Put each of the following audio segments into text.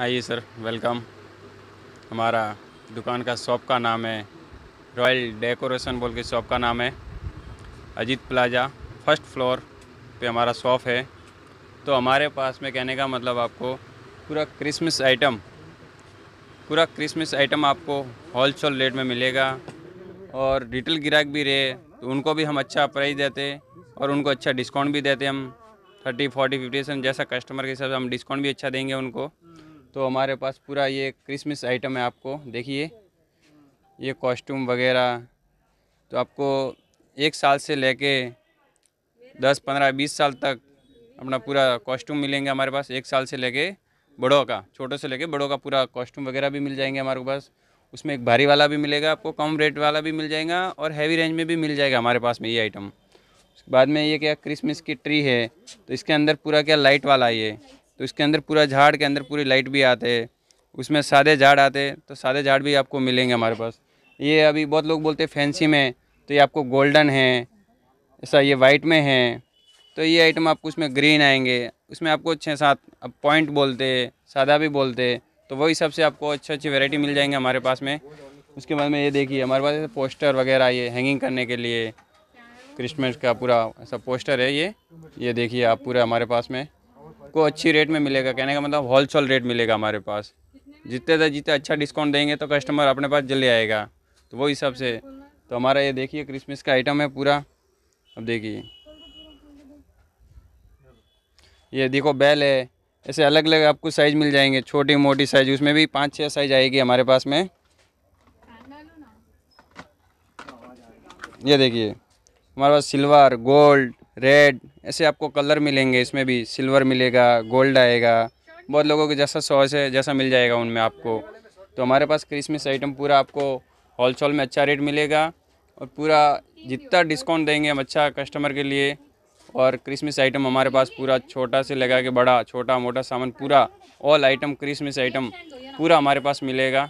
आइए sir welcome हमारा दुकान का शॉप का नाम है रॉयल डेकोरेशन बोल के शॉप का नाम है अजीत प्लाजा फर्स्ट फ्लोर पे हमारा शॉप है तो हमारे पास में कहने का मतलब आपको पूरा क्रिसमस आइटम पूरा क्रिसमस आइटम आपको होल सेल रेट में मिलेगा और रिटेल ग्राहक भी रहे तो उनको भी हम अच्छा प्राइस देते और उनको अच्छा डिस्काउंट भी देते हम थर्टी फोर्टी फिफ्टी जैसा कस्टमर के हिसाब से हम डिस्काउंट भी अच्छा देंगे उनको तो हमारे पास पूरा ये क्रिसमस आइटम है आपको देखिए ये कॉस्ट्यूम वगैरह तो आपको एक साल से लेके दस पंद्रह बीस साल तक अपना पूरा कॉस्ट्यूम मिलेंगे हमारे पास एक साल से लेके बड़ों का छोटों से लेके बड़ों का पूरा कॉस्ट्यूम वगैरह भी मिल जाएंगे हमारे पास उसमें एक भारी वाला भी मिलेगा आपको कम रेट वाला भी मिल जाएगा और हैवी रेंज में भी मिल जाएगा हमारे पास में ये आइटम उसके बाद में ये क्या क्रिसमस की ट्री है तो इसके अंदर पूरा क्या लाइट वाला ये तो इसके अंदर पूरा झाड़ के अंदर पूरी लाइट भी आते हैं उसमें सादे झाड़ आते हैं तो सादे झाड़ भी आपको मिलेंगे हमारे पास ये अभी बहुत लोग बोलते हैं फैंसी में तो ये आपको गोल्डन है ऐसा ये वाइट में है तो ये आइटम आपको उसमें ग्रीन आएंगे उसमें आपको छः सात अब पॉइंट बोलते सादा भी बोलते तो वही सबसे आपको अच्छी अच्छी वैरायटी मिल जाएंगे हमारे पास में उसके बाद में ये देखिए हमारे पास पोस्टर वगैरह ये हैंगिंग करने के लिए क्रिसमस का पूरा ऐसा पोस्टर है ये ये देखिए आप पूरा हमारे पास में आपको अच्छी रेट में मिलेगा कहने का मतलब होलसेल रेट मिलेगा हमारे पास जितने से जितने अच्छा डिस्काउंट देंगे तो कस्टमर अपने पास जल्दी आएगा तो वो हिसाब से तो हमारा ये देखिए क्रिसमस का आइटम है पूरा अब देखिए ये देखो बेल है ऐसे अलग अलग आपको साइज़ मिल जाएंगे छोटी मोटी साइज उसमें भी पाँच छः साइज आएगी हमारे पास में ये देखिए हमारे पास सिल्वर गोल्ड रेड ऐसे आपको कलर मिलेंगे इसमें भी सिल्वर मिलेगा गोल्ड आएगा बहुत लोगों के जैसा सॉस है जैसा मिल जाएगा उनमें आपको तो हमारे पास क्रिसमस आइटम पूरा आपको होल सेल में अच्छा रेट मिलेगा और पूरा जितना डिस्काउंट देंगे हम अच्छा कस्टमर के लिए और क्रिसमस आइटम हमारे पास पूरा छोटा से लगा के बड़ा छोटा मोटा सामान पूरा ऑल आइटम क्रिसमस आइटम पूरा हमारे पास मिलेगा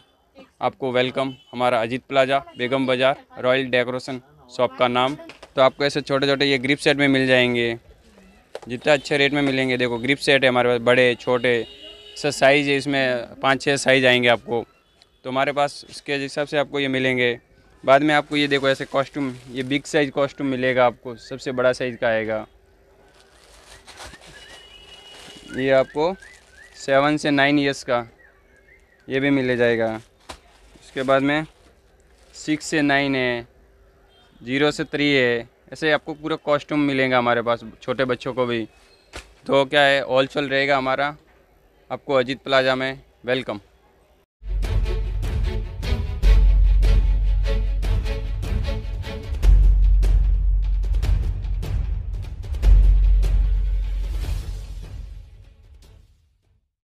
आपको वेलकम हमारा अजीत प्लाजा बेगम बाज़ार रॉयल डेकोरेशन शॉप का नाम तो आपको ऐसे छोटे छोटे ये ग्रिप सेट में मिल जाएंगे जितना अच्छे रेट में मिलेंगे देखो ग्रिप सेट है हमारे पास बड़े छोटे सर साइज़ है इसमें पाँच छः साइज़ आएंगे आपको तो हमारे पास उसके हिसाब से आपको ये मिलेंगे बाद में आपको ये देखो ऐसे कॉस्ट्यूम ये बिग साइज़ कॉस्ट्यूम मिलेगा आपको सबसे बड़ा साइज़ का आएगा ये आपको सेवन से नाइन ईयर्स का ये भी मिल जाएगा उसके बाद में सिक्स से नाइन है जीरो से थ्री है ऐसे आपको पूरा कॉस्ट्यूम मिलेगा हमारे पास छोटे बच्चों को भी तो क्या है होलसेल रहेगा हमारा आपको अजीत प्लाजा में वेलकम